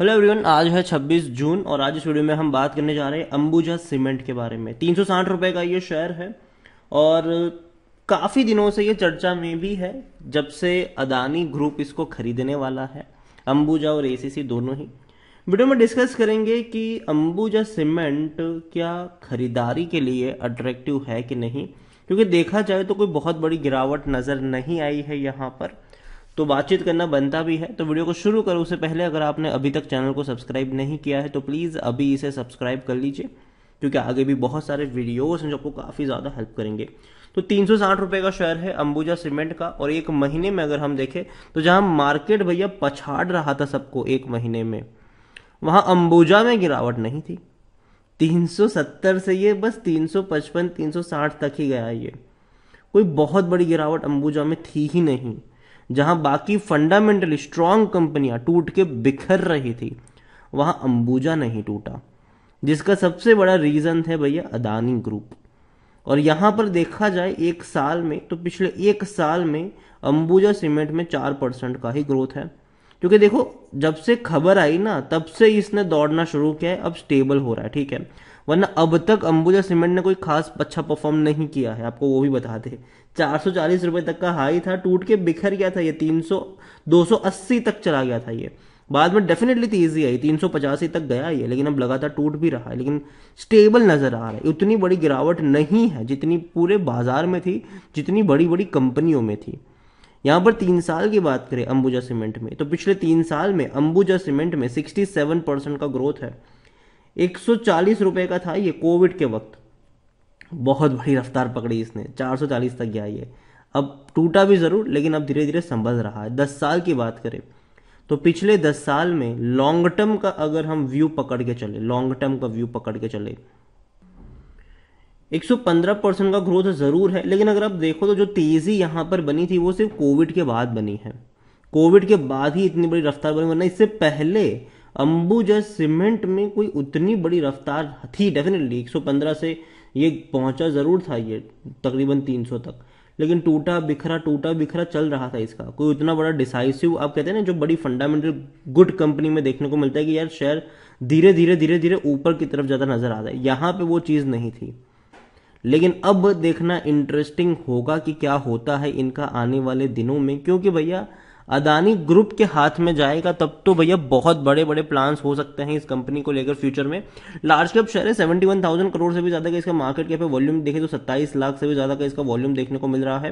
hello everyone आज है 26 जून और आज इस वीडियो में हम बात करने जा रहे हैं अंबुजा सीमेंट के बारे में तीन रुपए का ये शेयर है और काफ़ी दिनों से ये चर्चा में भी है जब से अदानी ग्रुप इसको खरीदने वाला है अंबुजा और एसीसी दोनों ही वीडियो में डिस्कस करेंगे कि अंबुजा सीमेंट क्या खरीदारी के लिए अट्रैक्टिव है कि नहीं क्योंकि देखा जाए तो कोई बहुत बड़ी गिरावट नज़र नहीं आई है यहाँ पर तो बातचीत करना बनता भी है तो वीडियो को शुरू करो उससे पहले अगर आपने अभी तक चैनल को सब्सक्राइब नहीं किया है तो प्लीज़ अभी इसे सब्सक्राइब कर लीजिए क्योंकि आगे भी बहुत सारे वीडियोस हैं जो आपको काफ़ी ज़्यादा हेल्प करेंगे तो तीन सौ साठ रुपये का शेयर है अंबुजा सीमेंट का और एक महीने में अगर हम देखें तो जहाँ मार्केट भैया पछाड़ रहा था सबको एक महीने में वहाँ अंबुजा में गिरावट नहीं थी 370 से ये बस 355 360 तक ही गया ये कोई बहुत बड़ी गिरावट अंबुजा में थी ही नहीं जहां बाकी फंडामेंटली स्ट्रांग कंपनियां टूट के बिखर रही थी वहां अंबुजा नहीं टूटा जिसका सबसे बड़ा रीज़न है भैया अदानी ग्रुप और यहां पर देखा जाए एक साल में तो पिछले एक साल में अंबुजा सीमेंट में चार परसेंट का ही ग्रोथ है क्योंकि देखो जब से खबर आई ना तब से इसने दौड़ना शुरू किया है अब स्टेबल हो रहा है ठीक है वरना अब तक अंबुजा सीमेंट ने कोई खास अच्छा परफॉर्म नहीं किया है आपको वो भी बता दे चार सौ चालीस रुपये तक का हाई था टूट के बिखर गया था ये तीन सौ दो सौ अस्सी तक चला गया था ये बाद में डेफिनेटली तेजी आई तीन सौ पचासी तक गया ये लेकिन अब लगातार टूट भी रहा है लेकिन स्टेबल नजर आ रहा है उतनी बड़ी गिरावट नहीं है जितनी पूरे बाजार में थी जितनी बड़ी बड़ी कंपनियों में थी यहाँ पर तीन साल की बात करें अंबुजा सीमेंट में तो पिछले तीन साल में अंबुजा सीमेंट में सेवन परसेंट का ग्रोथ है 140 रुपए का था ये कोविड के वक्त बहुत बड़ी रफ्तार पकड़ी इसने 440 तक गया ये अब टूटा भी ज़रूर लेकिन अब धीरे धीरे संभल रहा है दस साल की बात करें तो पिछले दस साल में लॉन्ग टर्म का अगर हम व्यू पकड़ के चले लॉन्ग टर्म का व्यू पकड़ के चले 115 परसेंट का ग्रोथ ज़रूर है लेकिन अगर आप देखो तो जो तेज़ी यहां पर बनी थी वो सिर्फ कोविड के बाद बनी है कोविड के बाद ही इतनी बड़ी रफ्तार बनी वरना इससे पहले अंबुजा सीमेंट में कोई उतनी बड़ी रफ्तार थी डेफिनेटली 115 से ये पहुंचा ज़रूर था ये तकरीबन 300 तक लेकिन टूटा बिखरा टूटा बिखरा चल रहा था इसका कोई उतना बड़ा डिसाइसिव आप कहते हैं ना जो बड़ी फंडामेंटल गुड कंपनी में देखने को मिलता है कि यार शेयर धीरे धीरे धीरे धीरे ऊपर की तरफ ज़्यादा नज़र आ रहा है यहां पर वो चीज़ नहीं थी लेकिन अब देखना इंटरेस्टिंग होगा कि क्या होता है इनका आने वाले दिनों में क्योंकि भैया अदानी ग्रुप के हाथ में जाएगा तब तो भैया बहुत बड़े बड़े प्लान हो सकते हैं इस कंपनी को लेकर फ्यूचर में लार्ज कैप शेयर है सेवेंटी वन थाउजेंड करोड़ से भी ज़्यादा का इसका मार्केट कैप है वॉल्यूम देखें तो सत्ताईस लाख से भी ज़्यादा का इसका वॉल्यूम देखने को मिल रहा है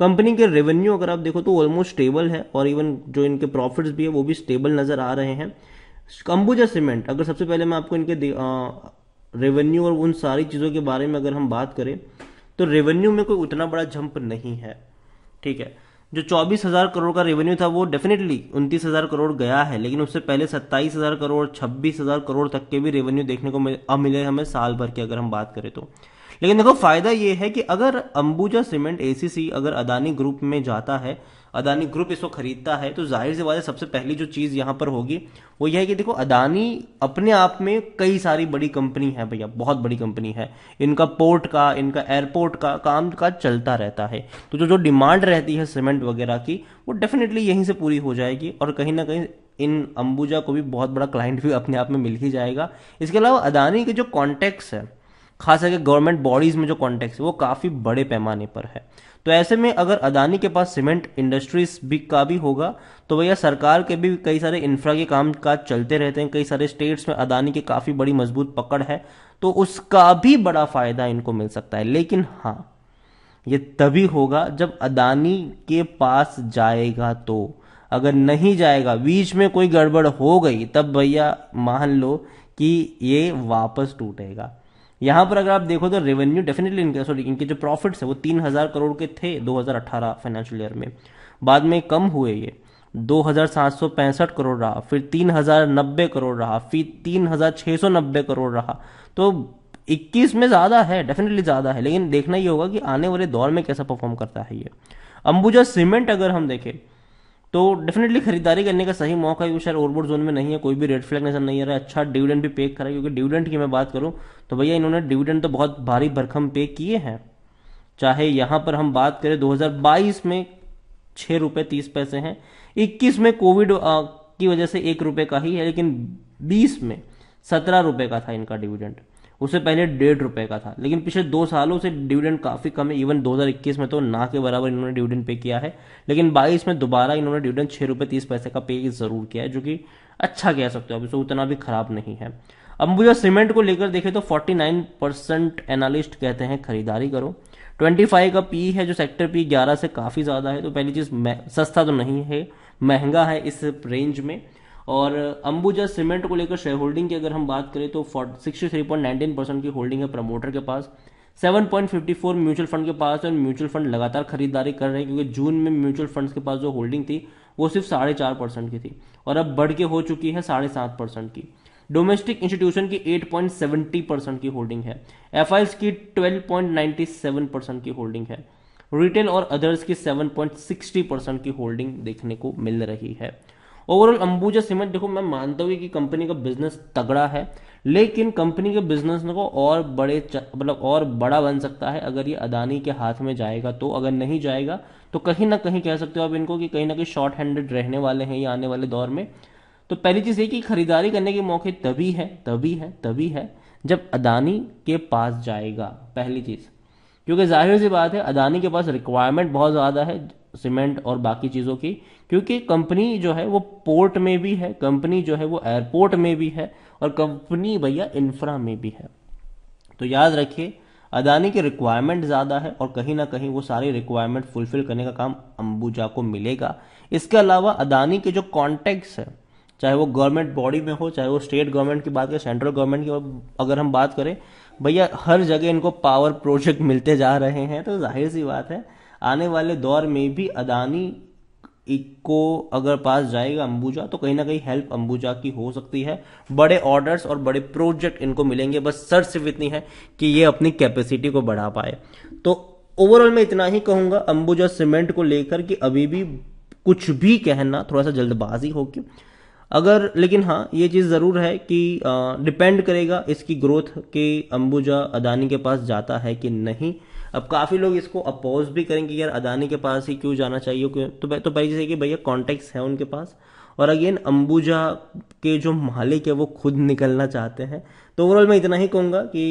कंपनी के रेवेन्यू अगर आप देखो तो ऑलमोस्ट स्टेबल है और इवन जो इनके प्रॉफिट्स भी है वो भी स्टेबल नज़र आ रहे हैं कंबुजा सीमेंट अगर सबसे पहले मैं आपको इनके रेवेन्यू और उन सारी चीज़ों के बारे में अगर हम बात करें तो रेवेन्यू में कोई उतना बड़ा जंप नहीं है ठीक है जो चौबीस हजार करोड़ का रेवेन्यू था वो डेफिनेटली उनतीस हजार करोड़ गया है लेकिन उससे पहले सत्ताईस हजार करोड़ छब्बीस हजार करोड़ तक के भी रेवेन्यू देखने को अब मिले हमें साल भर की अगर हम बात करें तो लेकिन देखो फायदा ये है कि अगर अंबुजा सीमेंट एसीसी अगर अदानी ग्रुप में जाता है अदानी ग्रुप इसको खरीदता है तो जाहिर सी बात है सबसे पहली जो चीज़ यहाँ पर होगी वो यह है कि देखो अदानी अपने आप में कई सारी बड़ी कंपनी है भैया बहुत बड़ी कंपनी है इनका पोर्ट का इनका एयरपोर्ट का काम काज चलता रहता है तो जो जो डिमांड रहती है सीमेंट वगैरह की वो डेफिनेटली यहीं से पूरी हो जाएगी और कहीं ना कहीं इन अंबुजा को भी बहुत बड़ा क्लाइंट भी अपने आप में मिल ही जाएगा इसके अलावा अदानी के जो कॉन्टेक्ट्स है खास करके गवर्नमेंट बॉडीज़ में जो कॉन्टेक्ट है वो काफ़ी बड़े पैमाने पर है तो ऐसे में अगर अदानी के पास सीमेंट इंडस्ट्रीज भी का भी होगा तो भैया सरकार के भी कई सारे इंफ्रा के काम काज चलते रहते हैं कई सारे स्टेट्स में अदानी की काफ़ी बड़ी मजबूत पकड़ है तो उसका भी बड़ा फ़ायदा इनको मिल सकता है लेकिन हाँ ये तभी होगा जब अदानी के पास जाएगा तो अगर नहीं जाएगा बीच में कोई गड़बड़ हो गई तब भैया मान लो कि ये वापस टूटेगा यहां पर अगर आप देखो तो रेवेन्यू डेफिनेटली सॉरी इनके जो प्रॉफिट्स है वो तीन हजार करोड़ के थे 2018 फाइनेंशियल ईयर में बाद में कम हुए ये दो हजार सात सौ पैंसठ करोड़ रहा फिर तीन हजार नब्बे करोड़ रहा फिर तीन हजार छह सौ नब्बे करोड़ रहा तो इक्कीस में ज़्यादा है डेफिनेटली ज़्यादा है लेकिन देखना ये होगा कि आने वाले दौर में कैसा परफॉर्म करता है ये अंबुजा सीमेंट अगर हम देखें तो डेफिनेटली खरीदारी करने का सही मौका क्योंकि शायद ओवरबोर्ड जोन में नहीं है कोई भी रेड फ्लैग नजर नहीं आ रहा है अच्छा डिविडेंड भी पे करा क्योंकि डिविडेंड की मैं बात करूं तो भैया इन्होंने डिविडेंड तो बहुत भारी भरखम पे किए हैं चाहे यहाँ पर हम बात करें 2022 में छह रुपये तीस पैसे हैं 21 में कोविड की वजह से एक रुपये का ही है लेकिन 20 में सत्रह रुपये का था इनका डिविडेंड उससे पहले डेढ़ रुपए का था लेकिन पिछले दो सालों से डिविडेंड काफ़ी कम है इवन 2021 में तो ना के बराबर इन्होंने डिविडेंड पे किया है लेकिन 22 में दोबारा इन्होंने डिविडेंड छह रुपए तीस पैसे का पे ज़रूर किया है जो कि अच्छा कह सकते हो अभी उतना भी खराब नहीं है अंबुजा सीमेंट को लेकर देखें तो 49 परसेंट एनालिस्ट कहते हैं खरीदारी करो 25 का पी है जो सेक्टर पी 11 से काफ़ी ज़्यादा है तो पहली चीज़ सस्ता तो नहीं है महंगा है इस रेंज में और अंबुजा सीमेंट को लेकर शेयर होल्डिंग की अगर हम बात करें तो sixty three point nineteen percent की होल्डिंग है प्रमोटर के पास 7.54 म्यूचुअल फंड के पास और म्यूचुअल फंड लगातार खरीदारी कर रहे हैं क्योंकि जून में म्यूचुअल फंड्स के पास जो होल्डिंग थी वो सिर्फ साढ़े चार परसेंट की थी और अब बढ़ के हो चुकी है साढ़े सात परसेंट की डोमेस्टिक इंस्टीट्यूशन की 8.70 परसेंट की होल्डिंग है एफ की 12.97 परसेंट की होल्डिंग है रिटेल और अदर्स की सिक्सटी परसेंट की होल्डिंग देखने को मिल रही है ओवरऑल अंबुजा सीमेंट देखो मैं मानता हूँ कि कंपनी का बिजनेस तगड़ा है लेकिन कंपनी के बिजनेस को और बड़े मतलब और बड़ा बन सकता है अगर ये अदानी के हाथ में जाएगा तो अगर नहीं जाएगा तो कहीं ना कहीं कह सकते हो आप इनको कि कहीं ना कहीं शॉर्ट हैंडेड रहने वाले हैं ये आने वाले दौर में तो पहली चीज़ ये कि खरीदारी करने के मौके तभी है तभी है तभी है जब अदानी के पास जाएगा पहली चीज़ क्योंकि जाहिर सी बात है अदानी के पास रिक्वायरमेंट बहुत ज़्यादा है सीमेंट और बाकी चीज़ों की क्योंकि कंपनी जो है वो पोर्ट में भी है कंपनी जो है वो एयरपोर्ट में भी है और कंपनी भैया इंफ्रा में भी है तो याद रखिए अदानी की रिक्वायरमेंट ज़्यादा है और कहीं ना कहीं वो सारी रिक्वायरमेंट फुलफिल करने का काम अंबुजा को मिलेगा इसके अलावा अदानी के जो कॉन्टेक्ट है चाहे वो गवर्नमेंट बॉडी में हो चाहे वो स्टेट गवर्नमेंट की बात करें सेंट्रल गवर्नमेंट की अगर हम बात करें भैया हर जगह इनको पावर प्रोजेक्ट मिलते जा रहे हैं तो जाहिर सी बात है आने वाले दौर में भी अदानी को अगर पास जाएगा अंबुजा तो कहीं ना कहीं हेल्प अंबुजा की हो सकती है बड़े ऑर्डर्स और बड़े प्रोजेक्ट इनको मिलेंगे बस सर सिर्फ इतनी है कि ये अपनी कैपेसिटी को बढ़ा पाए तो ओवरऑल मैं इतना ही कहूंगा अंबुजा सीमेंट को लेकर कि अभी भी कुछ भी कहना थोड़ा सा जल्दबाजी होगी अगर लेकिन हाँ ये चीज़ ज़रूर है कि डिपेंड करेगा इसकी ग्रोथ कि अंबुजा अदानी के पास जाता है कि नहीं अब काफ़ी लोग इसको अपोज भी करेंगे यार अदानी के पास ही क्यों जाना चाहिए क्यों तो तो भाई जैसे कि भैया कॉन्टेक्ट है उनके पास और अगेन अंबुजा के जो मालिक है वो खुद निकलना चाहते हैं तो ओवरऑल मैं इतना ही कहूंगा कि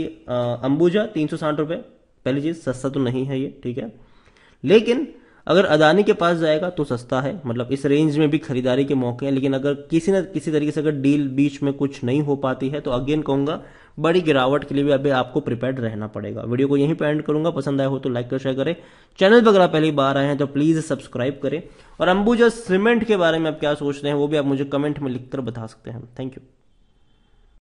अंबुजा तीन सौ साठ रुपये पहली चीज़ सस्ता तो नहीं है ये ठीक है लेकिन अगर अदानी के पास जाएगा तो सस्ता है मतलब इस रेंज में भी खरीदारी के मौके हैं लेकिन अगर किसी न किसी तरीके से अगर डील बीच में कुछ नहीं हो पाती है तो अगेन कहूंगा बड़ी गिरावट के लिए भी अभी आपको प्रिपेयर रहना पड़ेगा वीडियो को यहीं पर एंड करूंगा पसंद आया हो तो लाइक और शेयर करें चैनल पर अगर आप पहली बार आए हैं तो प्लीज सब्सक्राइब करें और अंबुजा सीमेंट के बारे में आप क्या सोचते हैं वो भी आप मुझे कमेंट में लिखकर बता सकते हैं थैंक यू